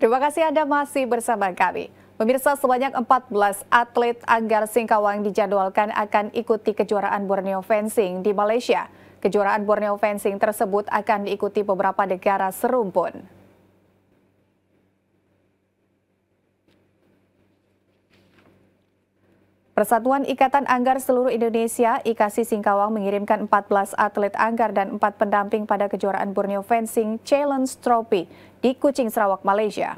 Terima kasih Anda masih bersama kami. Pemirsa sebanyak 14 atlet anggar Singkawang dijadwalkan akan ikuti kejuaraan Borneo Fencing di Malaysia. Kejuaraan Borneo Fencing tersebut akan diikuti beberapa negara serumpun. Persatuan Ikatan Anggar Seluruh Indonesia, IKASI Singkawang mengirimkan 14 atlet anggar dan 4 pendamping pada kejuaraan Borneo Fencing Challenge Trophy di Kucing Sarawak, Malaysia.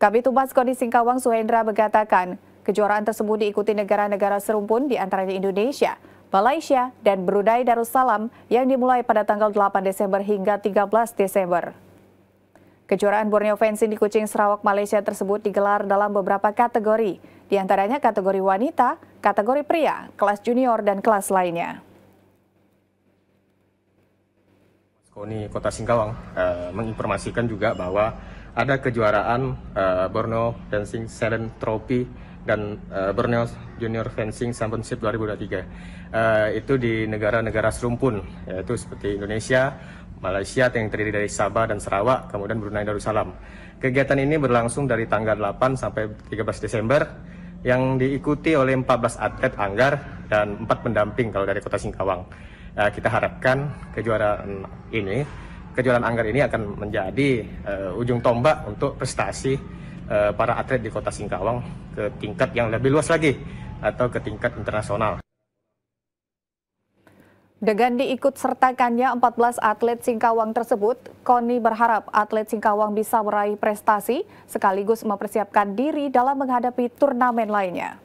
Kabit Humas Koni Singkawang Suhendra mengatakan, kejuaraan tersebut diikuti negara-negara serumpun di antaranya Indonesia, Malaysia, dan Brunei Darussalam yang dimulai pada tanggal 8 Desember hingga 13 Desember. Kejuaraan Borneo Fencing di Kucing Sarawak, Malaysia tersebut digelar dalam beberapa kategori, diantaranya kategori wanita, kategori pria, kelas junior, dan kelas lainnya. KONI Kota Singkawang uh, menginformasikan juga bahwa ada kejuaraan uh, Borneo Fencing Seren Trophy dan uh, eh, Borneo Junior Fencing Championship 2023 uh, eh, itu di negara-negara serumpun yaitu seperti Indonesia, Malaysia yang terdiri dari Sabah dan Sarawak, kemudian Brunei Darussalam. Kegiatan ini berlangsung dari tanggal 8 sampai 13 Desember yang diikuti oleh 14 atlet anggar dan 4 pendamping kalau dari Kota Singkawang. Uh, kita harapkan kejuaraan ini, kejuaraan anggar ini akan menjadi uh, ujung tombak untuk prestasi Eh, para atlet di Kota Singkawang ke tingkat yang lebih luas lagi atau ke tingkat internasional. Dengan diikut sertakannya 14 atlet Singkawang tersebut, Koni berharap atlet Singkawang bisa meraih prestasi sekaligus mempersiapkan diri dalam menghadapi turnamen lainnya.